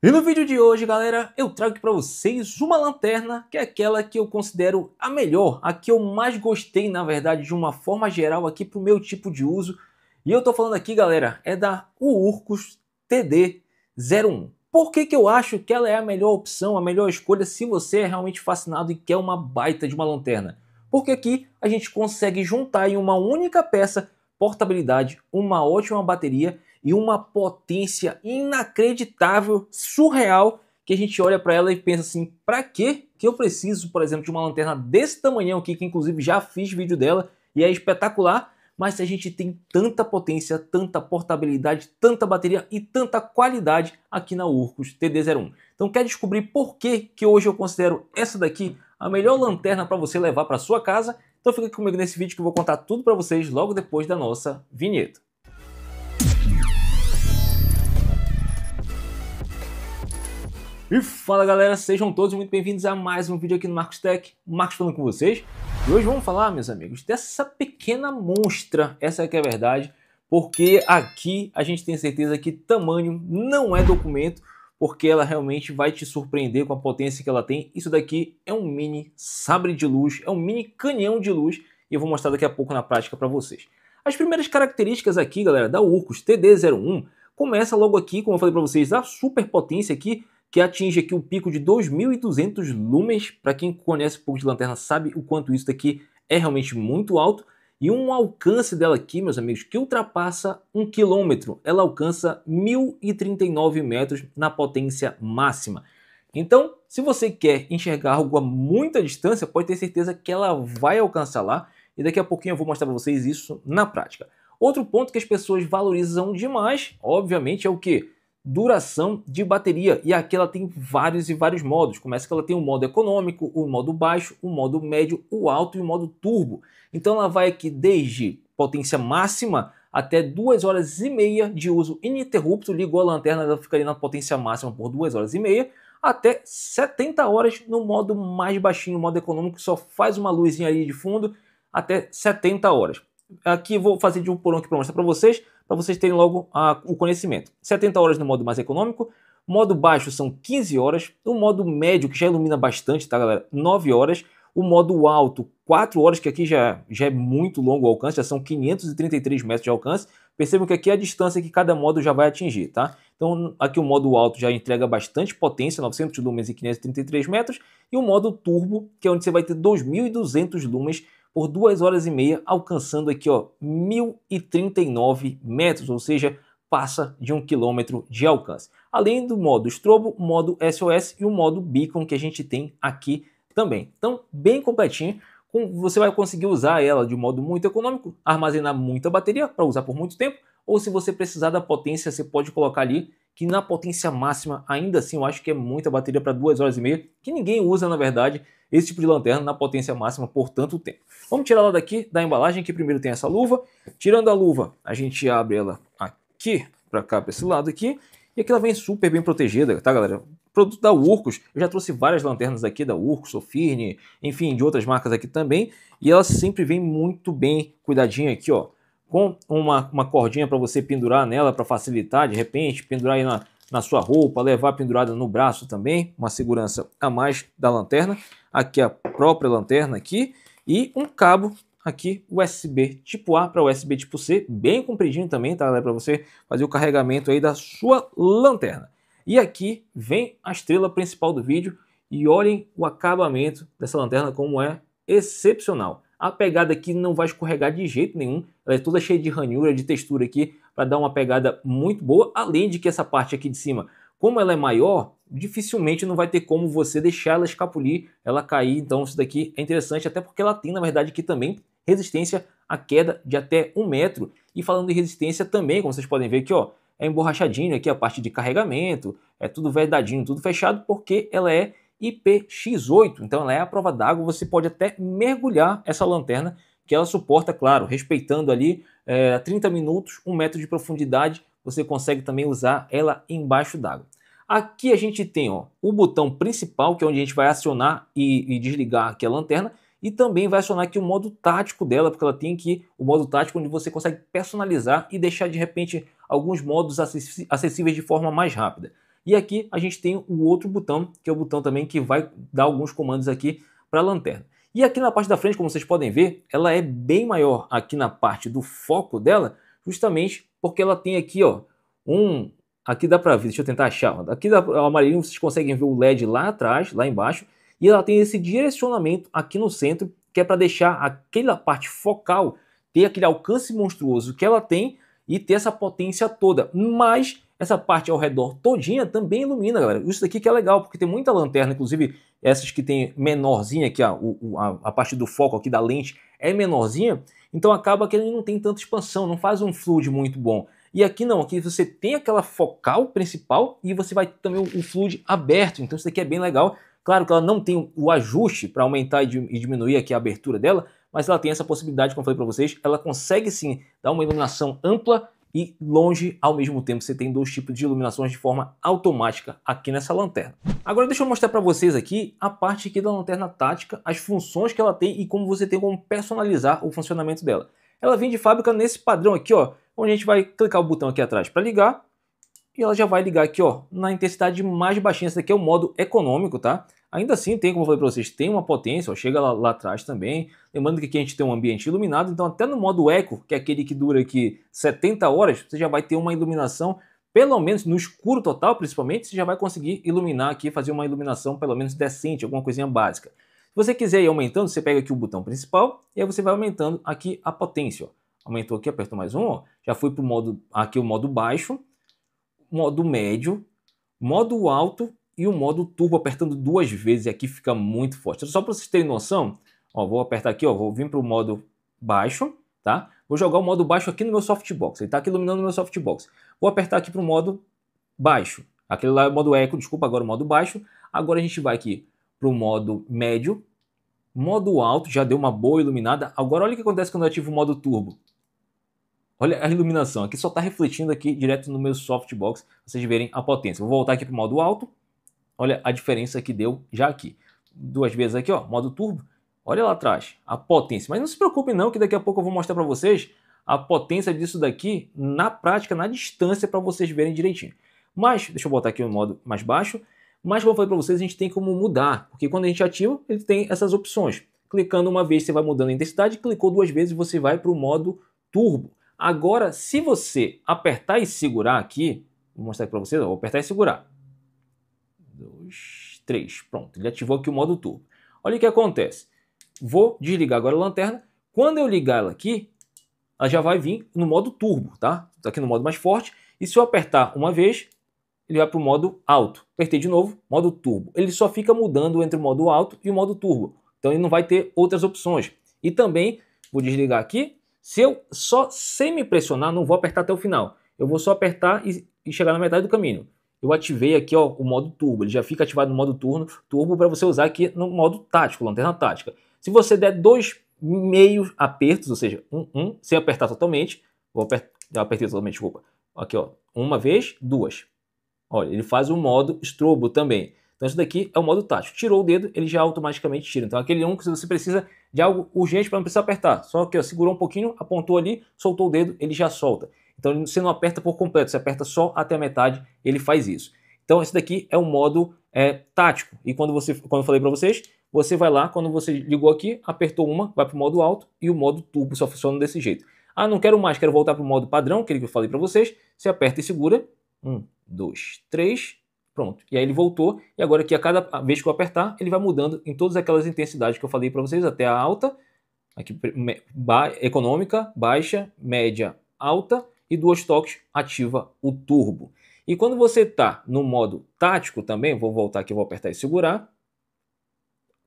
E no vídeo de hoje, galera, eu trago aqui para vocês uma lanterna que é aquela que eu considero a melhor, a que eu mais gostei, na verdade, de uma forma geral aqui para o meu tipo de uso. E eu tô falando aqui, galera, é da Uurcus TD01. Por que, que eu acho que ela é a melhor opção, a melhor escolha se você é realmente fascinado e quer uma baita de uma lanterna? Porque aqui a gente consegue juntar em uma única peça portabilidade, uma ótima bateria e uma potência inacreditável, surreal, que a gente olha para ela e pensa assim, para que que eu preciso, por exemplo, de uma lanterna desse tamanho aqui, que inclusive já fiz vídeo dela e é espetacular, mas se a gente tem tanta potência, tanta portabilidade, tanta bateria e tanta qualidade aqui na Urcos TD01. Então quer descobrir por que, que hoje eu considero essa daqui a melhor lanterna para você levar para sua casa? Então fica aqui comigo nesse vídeo que eu vou contar tudo para vocês logo depois da nossa vinheta. E fala galera, sejam todos muito bem-vindos a mais um vídeo aqui no Marcos Tech, Marcos falando com vocês. E hoje vamos falar, meus amigos, dessa pequena monstra, essa é que é a verdade, porque aqui a gente tem certeza que tamanho não é documento, porque ela realmente vai te surpreender com a potência que ela tem. Isso daqui é um mini sabre de luz, é um mini canhão de luz, e eu vou mostrar daqui a pouco na prática para vocês. As primeiras características aqui, galera, da Urcus TD01 começa logo aqui, como eu falei para vocês, a super potência aqui, que atinge aqui o pico de 2.200 lumens. Para quem conhece um pouco de lanterna sabe o quanto isso daqui é realmente muito alto. E um alcance dela aqui, meus amigos, que ultrapassa um quilômetro. Ela alcança 1.039 metros na potência máxima. Então, se você quer enxergar algo a muita distância, pode ter certeza que ela vai alcançar lá. E daqui a pouquinho eu vou mostrar para vocês isso na prática. Outro ponto que as pessoas valorizam demais, obviamente, é o que? duração de bateria. E aqui ela tem vários e vários modos. Começa que ela tem o um modo econômico, o um modo baixo, o um modo médio, o alto e o modo turbo. Então ela vai aqui desde potência máxima até 2 horas e meia de uso ininterrupto. Ligou a lanterna, ela ficaria na potência máxima por 2 horas e meia até 70 horas no modo mais baixinho, modo econômico, que só faz uma luzinha ali de fundo até 70 horas. Aqui vou fazer de um porão aqui para mostrar para vocês para vocês terem logo a, o conhecimento. 70 horas no modo mais econômico, modo baixo são 15 horas, o modo médio, que já ilumina bastante, tá galera, 9 horas, o modo alto, 4 horas, que aqui já, já é muito longo o alcance, já são 533 metros de alcance. Percebam que aqui é a distância que cada modo já vai atingir, tá? Então aqui o modo alto já entrega bastante potência, 900 lumens e 533 metros, e o modo turbo, que é onde você vai ter 2.200 lumens por 2 horas e meia, alcançando aqui ó, 1.039 metros, ou seja, passa de um quilômetro de alcance. Além do modo estrobo, modo SOS e o modo beacon que a gente tem aqui também. Então, bem completinho. Você vai conseguir usar ela de modo muito econômico, armazenar muita bateria para usar por muito tempo, ou se você precisar da potência, você pode colocar ali, que na potência máxima, ainda assim, eu acho que é muita bateria para 2 horas e meia, que ninguém usa, na verdade, esse tipo de lanterna na potência máxima por tanto tempo. Vamos tirar ela daqui da embalagem, que primeiro tem essa luva. Tirando a luva, a gente abre ela aqui, para cá, para esse lado aqui, e aqui ela vem super bem protegida, tá, galera? Produto da Urcos, eu já trouxe várias lanternas aqui da Urcos, Sofirne, enfim, de outras marcas aqui também, e ela sempre vem muito bem cuidadinha aqui, ó com uma, uma cordinha para você pendurar nela para facilitar, de repente, pendurar aí na, na sua roupa, levar pendurada no braço também, uma segurança a mais da lanterna. Aqui a própria lanterna aqui e um cabo aqui USB tipo A para USB tipo C, bem compridinho também, tá? É para você fazer o carregamento aí da sua lanterna. E aqui vem a estrela principal do vídeo e olhem o acabamento dessa lanterna como é excepcional. A pegada aqui não vai escorregar de jeito nenhum, ela é toda cheia de ranhura, de textura aqui, para dar uma pegada muito boa, além de que essa parte aqui de cima, como ela é maior, dificilmente não vai ter como você deixar ela escapulir, ela cair, então isso daqui é interessante, até porque ela tem, na verdade, aqui também resistência à queda de até um metro. E falando de resistência também, como vocês podem ver aqui, ó, é emborrachadinho aqui a parte de carregamento, é tudo verdadeinho, tudo fechado, porque ela é IPX8. Então ela é a prova d'água, você pode até mergulhar essa lanterna, que ela suporta, claro, respeitando ali é, eh, 30 minutos, 1 metro de profundidade, você consegue também usar ela embaixo d'água. Aqui a gente tem ó, o botão principal, que é onde a gente vai acionar e, e desligar aqui a lanterna, e também vai acionar aqui o modo tático dela, porque ela tem aqui o modo tático onde você consegue personalizar e deixar de repente alguns modos acessíveis de forma mais rápida. E aqui a gente tem o outro botão, que é o botão também que vai dar alguns comandos aqui para a lanterna. E aqui na parte da frente, como vocês podem ver, ela é bem maior aqui na parte do foco dela, justamente porque ela tem aqui, ó, um... Aqui dá para ver, deixa eu tentar achar. Aqui da amarelinho vocês conseguem ver o LED lá atrás, lá embaixo, e ela tem esse direcionamento aqui no centro, que é para deixar aquela parte focal ter aquele alcance monstruoso que ela tem, e ter essa potência toda. Mas essa parte ao redor todinha também ilumina, galera. Isso daqui que é legal, porque tem muita lanterna, inclusive essas que tem menorzinha aqui, a, a, a parte do foco aqui da lente é menorzinha, então acaba que ele não tem tanta expansão, não faz um fluid muito bom. E aqui não, aqui você tem aquela focal principal e você vai ter também o, o fluid aberto, então isso daqui é bem legal. Claro que ela não tem o ajuste para aumentar e diminuir aqui a abertura dela, mas ela tem essa possibilidade, como eu falei para vocês, ela consegue sim dar uma iluminação ampla e longe ao mesmo tempo. Você tem dois tipos de iluminações de forma automática aqui nessa lanterna. Agora deixa eu mostrar para vocês aqui a parte aqui da lanterna tática, as funções que ela tem e como você tem como personalizar o funcionamento dela. Ela vem de fábrica nesse padrão aqui, ó, onde a gente vai clicar o botão aqui atrás para ligar e ela já vai ligar aqui, ó, na intensidade mais baixinha. Esse daqui é o modo econômico, tá? Ainda assim, tem, como eu falei para vocês, tem uma potência, ó, chega lá, lá, atrás também. Lembrando que aqui a gente tem um ambiente iluminado, então até no modo eco, que é aquele que dura aqui 70 horas, você já vai ter uma iluminação, pelo menos no escuro total, principalmente, você já vai conseguir iluminar aqui, fazer uma iluminação pelo menos decente, alguma coisinha básica. Se você quiser ir aumentando, você pega aqui o botão principal e aí você vai aumentando aqui a potência. Ó. Aumentou aqui, apertou mais um, ó. já fui para o modo, aqui o modo baixo, modo médio, modo alto e o modo turbo apertando duas vezes. E aqui fica muito forte. Só para vocês terem noção, ó, vou apertar aqui, ó, vou vir para o modo baixo, tá? Vou jogar o modo baixo aqui no meu softbox. Ele está aqui iluminando o meu softbox. Vou apertar aqui para o modo baixo. Aquele lá é o modo eco, desculpa, agora é o modo baixo. Agora a gente vai aqui para o modo médio. Modo alto, já deu uma boa iluminada. Agora olha o que acontece quando eu ativo o modo turbo. Olha a iluminação, aqui só está refletindo aqui direto no meu softbox, vocês verem a potência. Vou voltar aqui para o modo alto, Olha a diferença que deu já aqui. Duas vezes aqui, ó, modo turbo. Olha lá atrás, a potência. Mas não se preocupe não, que daqui a pouco eu vou mostrar para vocês a potência disso daqui na prática, na distância, para vocês verem direitinho. Mas, deixa eu botar aqui o modo mais baixo. Mas, como eu falei para vocês, a gente tem como mudar, porque quando a gente ativa, ele tem essas opções. Clicando uma vez, você vai mudando a intensidade, clicou duas vezes, você vai para o modo turbo. Agora, se você apertar e segurar aqui, vou mostrar para vocês, ó, apertar e segurar dois, três. Pronto, ele ativou aqui o modo turbo. Olha o que acontece. Vou desligar agora a lanterna. Quando eu ligar ela aqui, ela já vai vir no modo turbo, tá? Está aqui no modo mais forte. E se eu apertar uma vez, ele vai para o modo alto. Apertei de novo, modo turbo. Ele só fica mudando entre o modo alto e o modo turbo. Então ele não vai ter outras opções. E também, vou desligar aqui, se eu só sem me pressionar, não vou apertar até o final. Eu vou só apertar e, e chegar na metade do caminho eu ativei aqui ó, o modo turbo. Ele já fica ativado no modo turno, turbo para você usar aqui no modo tático, lanterna tática. Se você der dois meios apertos, ou seja, um, um, sem apertar totalmente, vou apertar, apertei totalmente, desculpa. Aqui, ó, uma vez, duas. Olha, ele faz o modo strobo também. Então isso daqui é o modo tático. Tirou o dedo, ele já automaticamente tira. Então aquele um que você precisa de algo urgente para não precisar apertar. Só que ó, segurou um pouquinho, apontou ali, soltou o dedo, ele já solta. Então você não aperta por completo, você aperta só até a metade, ele faz isso. Então esse daqui é o modo é, tático. E quando, você, quando eu falei para vocês, você vai lá, quando você ligou aqui, apertou uma, vai para o modo alto e o modo turbo só funciona desse jeito. Ah, não quero mais, quero voltar para o modo padrão, aquele que eu falei para vocês. Você aperta e segura. Um, dois, três, pronto. E aí ele voltou. E agora aqui, a cada vez que eu apertar, ele vai mudando em todas aquelas intensidades que eu falei para vocês, até a alta, aqui, ba econômica, baixa, média, alta e duas toques ativa o turbo. E quando você está no modo tático também, vou voltar aqui, vou apertar e segurar.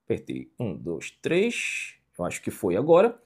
Apertei um, dois, três, eu acho que foi agora.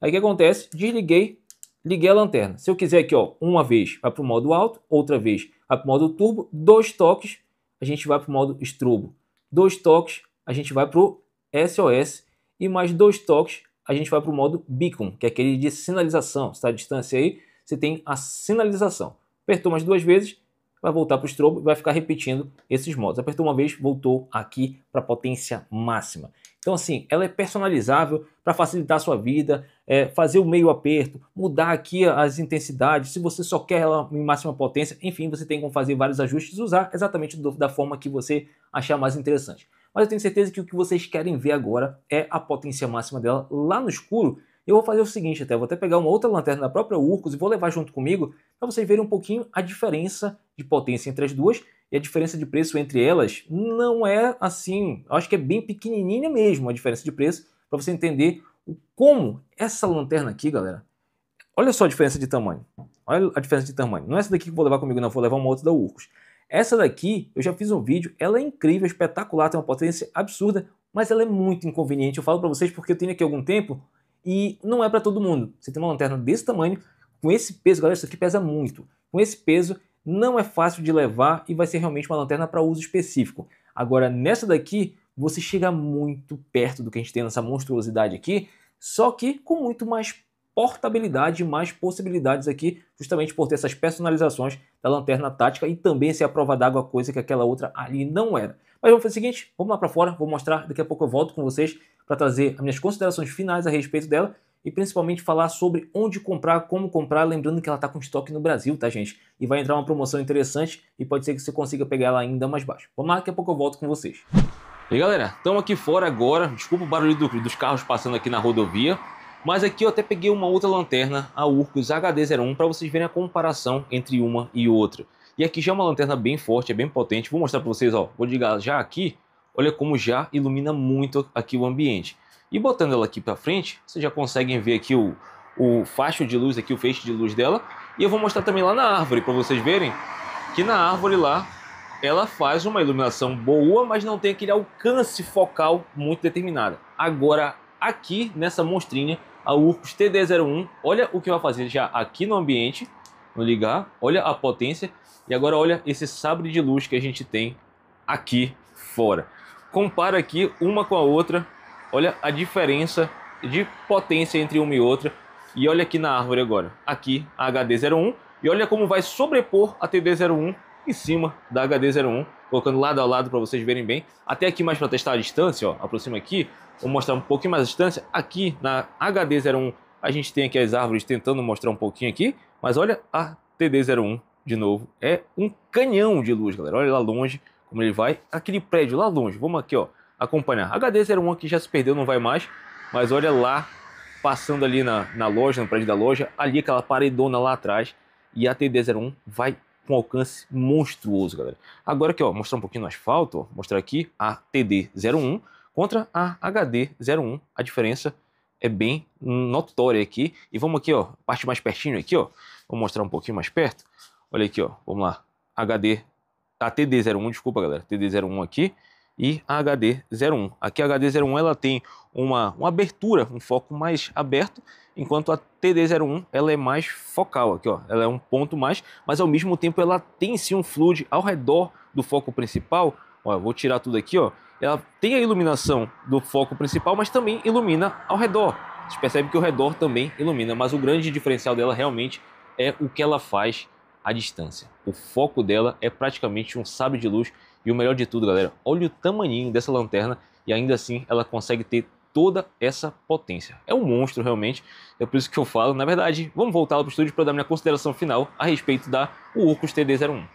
Aí o que acontece? Desliguei, liguei a lanterna. Se eu quiser aqui, ó, uma vez vai para o modo alto, outra vez vai para o modo turbo, dois toques, a gente vai para o modo estrobo. Dois toques, a gente vai para o SOS e mais dois toques, a gente vai para o modo beacon, que é aquele de sinalização, está a distância aí, você tem a sinalização. Apertou mais duas vezes, vai voltar para o estrobo e vai ficar repetindo esses modos. Apertou uma vez, voltou aqui para a potência máxima. Então, assim, ela é personalizável para facilitar a sua vida, é, fazer o meio aperto, mudar aqui as intensidades, se você só quer ela em máxima potência, enfim, você tem como fazer vários ajustes e usar exatamente do, da forma que você achar mais interessante. Mas eu tenho certeza que o que vocês querem ver agora é a potência máxima dela lá no escuro, eu vou fazer o seguinte até, vou até pegar uma outra lanterna da própria Urcos e vou levar junto comigo para vocês verem um pouquinho a diferença de potência entre as duas e a diferença de preço entre elas não é assim, acho que é bem pequenininha mesmo a diferença de preço para você entender o como essa lanterna aqui, galera. Olha só a diferença de tamanho. Olha a diferença de tamanho. Não é essa daqui que vou levar comigo, não. Vou levar uma outra da Urcos. Essa daqui, eu já fiz um vídeo. Ela é incrível, espetacular, tem uma potência absurda, mas ela é muito inconveniente. Eu falo para vocês porque eu tenho aqui algum tempo e não é para todo mundo. Você tem uma lanterna desse tamanho, com esse peso, galera, isso aqui pesa muito. Com esse peso, não é fácil de levar e vai ser realmente uma lanterna para uso específico. Agora, nessa daqui, você chega muito perto do que a gente tem nessa monstruosidade aqui, só que com muito mais portabilidade, mais possibilidades aqui, justamente por ter essas personalizações da lanterna tática e também ser a prova d'água, coisa que aquela outra ali não era. Mas vamos fazer o seguinte, vamos lá para fora, vou mostrar, daqui a pouco eu volto com vocês para trazer as minhas considerações finais a respeito dela e principalmente falar sobre onde comprar, como comprar, lembrando que ela está com estoque no Brasil, tá, gente? E vai entrar uma promoção interessante e pode ser que você consiga pegar ela ainda mais baixo. Vamos lá, daqui a pouco eu volto com vocês. E galera, estamos aqui fora agora, desculpa o barulho do, dos carros passando aqui na rodovia, mas aqui eu até peguei uma outra lanterna, a Urcos HD01, para vocês verem a comparação entre uma e outra. E aqui já é uma lanterna bem forte, é bem potente, vou mostrar para vocês, ó, vou ligar já aqui, Olha como já ilumina muito aqui o ambiente. E botando ela aqui para frente, vocês já conseguem ver aqui o, o facho de luz, aqui o feixe de luz dela. E eu vou mostrar também lá na árvore para vocês verem que na árvore lá ela faz uma iluminação boa, mas não tem aquele alcance focal muito determinado. Agora aqui nessa monstrinha, a Urcus TD01, olha o que vai fazer já aqui no ambiente. Vou ligar, olha a potência e agora olha esse sabre de luz que a gente tem aqui fora compara aqui uma com a outra, olha a diferença de potência entre uma e outra. E olha aqui na árvore agora, aqui a HD01, e olha como vai sobrepor a TD01 em cima da HD01, colocando lado a lado para vocês verem bem. Até aqui mais para testar a distância, ó, aproxima aqui, vou mostrar um pouquinho mais a distância. Aqui na HD01 a gente tem aqui as árvores tentando mostrar um pouquinho aqui, mas olha a TD01 de novo. É um canhão de luz, galera. Olha lá longe como ele vai. Aquele prédio lá longe. Vamos aqui, ó. Acompanhar. HD01 que já se perdeu, não vai mais. Mas olha lá, passando ali na, na loja, no prédio da loja. Ali aquela paredona lá atrás. E a TD01 vai com alcance monstruoso, galera. Agora aqui, ó, mostrar um pouquinho no asfalto, ó, mostrar aqui a TD01 contra a HD01. A diferença é bem notória aqui. E vamos aqui, ó, parte mais pertinho aqui, ó. Vou mostrar um pouquinho mais perto. Olha aqui, ó, vamos lá. HD a tá, TD01, desculpa galera, TD01 aqui e a HD01. Aqui a HD01 ela tem uma, uma abertura, um foco mais aberto, enquanto a TD01 ela é mais focal aqui, ó. Ela é um ponto mais, mas ao mesmo tempo ela tem sim um fluid ao redor do foco principal. Ó, vou tirar tudo aqui, ó. Ela tem a iluminação do foco principal, mas também ilumina ao redor. Você percebe que o redor também ilumina, mas o grande diferencial dela realmente é o que ela faz à distância. O foco dela é praticamente um sábio de luz e o melhor de tudo, galera, olha o tamanho dessa lanterna e ainda assim ela consegue ter toda essa potência. É um monstro realmente, é por isso que eu falo, na verdade, vamos voltar para o estúdio para dar minha consideração final a respeito da Urcus TD-01.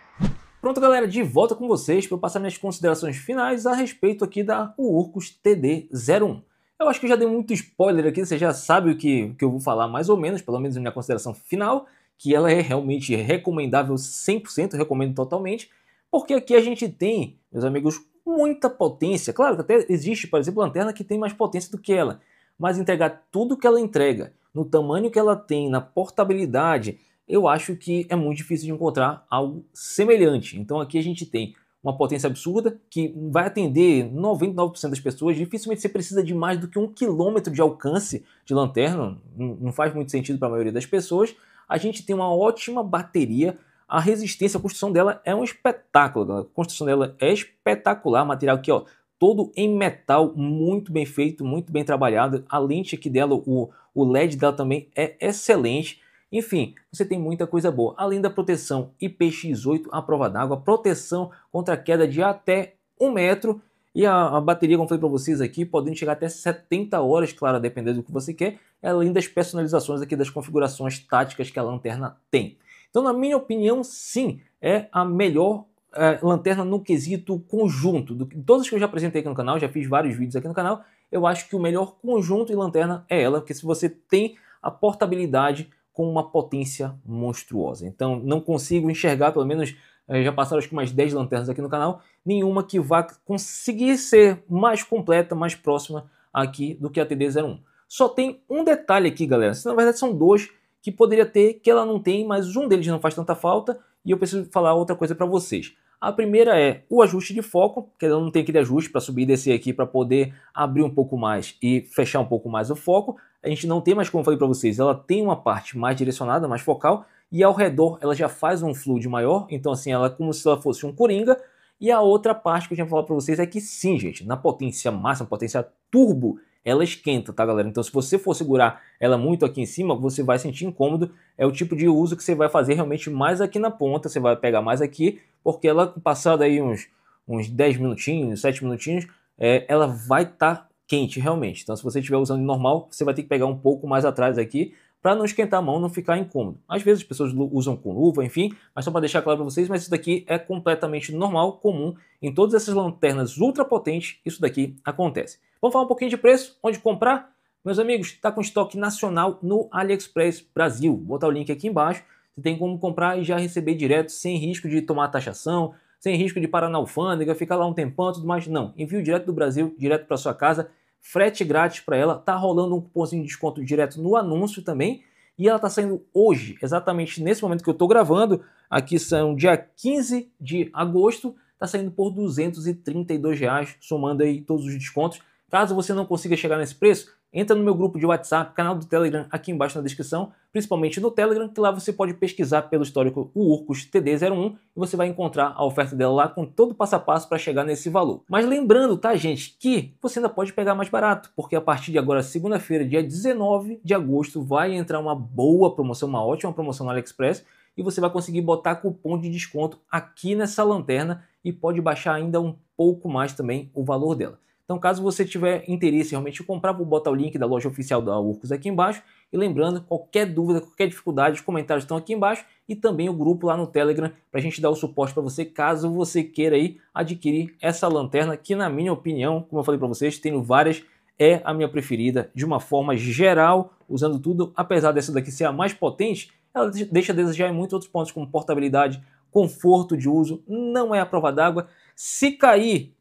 Pronto galera, de volta com vocês para passar minhas considerações finais a respeito aqui da Urcus TD-01. Eu acho que eu já dei muito spoiler aqui, você já sabe o que, que eu vou falar mais ou menos, pelo menos na minha consideração final que ela é realmente recomendável, 100% recomendo totalmente, porque aqui a gente tem, meus amigos, muita potência. Claro que até existe, por exemplo, lanterna que tem mais potência do que ela, mas entregar tudo que ela entrega, no tamanho que ela tem, na portabilidade, eu acho que é muito difícil de encontrar algo semelhante. Então aqui a gente tem uma potência absurda que vai atender 99% das pessoas. Dificilmente você precisa de mais do que um quilômetro de alcance de lanterna, não faz muito sentido para a maioria das pessoas a gente tem uma ótima bateria. A resistência, a construção dela é um espetáculo. A construção dela é espetacular. Material aqui, ó, todo em metal, muito bem feito, muito bem trabalhado. A lente aqui dela, o, o LED dela também é excelente. Enfim, você tem muita coisa boa. Além da proteção IPX8 à prova d'água, proteção contra queda de até um metro e a, a bateria, como eu falei para vocês aqui, podendo chegar até 70 horas, claro, dependendo do que você quer, além das personalizações aqui das configurações táticas que a lanterna tem. Então, na minha opinião, sim, é a melhor é, lanterna no quesito conjunto. Do, todas que eu já apresentei aqui no canal, já fiz vários vídeos aqui no canal, eu acho que o melhor conjunto de lanterna é ela, porque se você tem a portabilidade com uma potência monstruosa. Então, não consigo enxergar, pelo menos é, já passaram acho que 10 lanternas aqui no canal, nenhuma que vá conseguir ser mais completa, mais próxima aqui do que a TD01. Só tem um detalhe aqui, galera. Na verdade, são dois que poderia ter, que ela não tem, mas um deles não faz tanta falta. E eu preciso falar outra coisa para vocês. A primeira é o ajuste de foco, que ela não tem aquele ajuste para subir e descer aqui para poder abrir um pouco mais e fechar um pouco mais o foco. A gente não tem mais, como eu falei para vocês, ela tem uma parte mais direcionada, mais focal, e ao redor ela já faz um fluid maior, então assim, ela é como se ela fosse um coringa. E a outra parte que eu tinha falado para vocês é que sim, gente, na potência máxima, potência turbo, ela esquenta, tá galera? Então se você for segurar ela muito aqui em cima, você vai sentir incômodo, é o tipo de uso que você vai fazer realmente mais aqui na ponta, você vai pegar mais aqui, porque ela passado aí uns, uns 10 minutinhos, 7 minutinhos, é, ela vai estar tá quente realmente. Então se você estiver usando normal, você vai ter que pegar um pouco mais atrás aqui, para não esquentar a mão, não ficar incômodo. Às vezes as pessoas usam com luva, enfim, mas só para deixar claro para vocês, mas isso daqui é completamente normal, comum. Em todas essas lanternas ultra potentes, isso daqui acontece. Vamos falar um pouquinho de preço, onde comprar? Meus amigos, está com estoque nacional no AliExpress Brasil. Vou botar o link aqui embaixo. Você tem como comprar e já receber direto, sem risco de tomar taxação, sem risco de parar na alfândega, ficar lá um tempão e tudo mais. Não, envio direto do Brasil, direto para sua casa frete grátis para ela, tá rolando um cupomzinho de desconto direto no anúncio também, e ela está saindo hoje, exatamente nesse momento que eu tô gravando, aqui são dia 15 de agosto, tá saindo por R$ 232, reais, somando aí todos os descontos. Caso você não consiga chegar nesse preço, entra no meu grupo de WhatsApp, canal do Telegram aqui embaixo na descrição, principalmente no Telegram, que lá você pode pesquisar pelo histórico o TD01 e você vai encontrar a oferta dela lá com todo o passo a passo para chegar nesse valor. Mas lembrando, tá, gente, que você ainda pode pegar mais barato, porque a partir de agora, segunda-feira, dia 19 de agosto, vai entrar uma boa promoção, uma ótima promoção no AliExpress e você vai conseguir botar cupom de desconto aqui nessa lanterna e pode baixar ainda um pouco mais também o valor dela. Então, caso você tiver interesse realmente em comprar, vou botar o link da loja oficial da Urcos aqui embaixo. E lembrando, qualquer dúvida, qualquer dificuldade, os comentários estão aqui embaixo e também o grupo lá no Telegram para a gente dar o suporte para você, caso você queira aí adquirir essa lanterna que, na minha opinião, como eu falei para vocês, tenho várias, é a minha preferida de uma forma geral, usando tudo, apesar dessa daqui ser a mais potente, ela deixa a desejar em muitos outros pontos, como portabilidade, conforto de uso, não é a prova d'água. Se cair,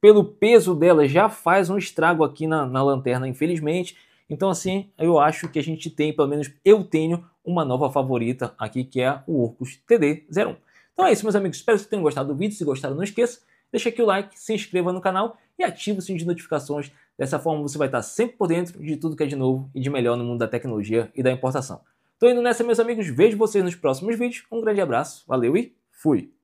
pelo peso dela, já faz um estrago aqui na, na lanterna, infelizmente. Então, assim, eu acho que a gente tem, pelo menos eu tenho, uma nova favorita aqui, que é o Orcus TD01. Então é isso, meus amigos. Espero que vocês tenham gostado do vídeo. Se gostaram, não esqueça, deixa aqui o like, se inscreva no canal e ative o sininho de notificações. Dessa forma, você vai estar sempre por dentro de tudo que é de novo e de melhor no mundo da tecnologia e da importação. Tô indo nessa, meus amigos. Vejo vocês nos próximos vídeos. Um grande abraço, valeu e fui!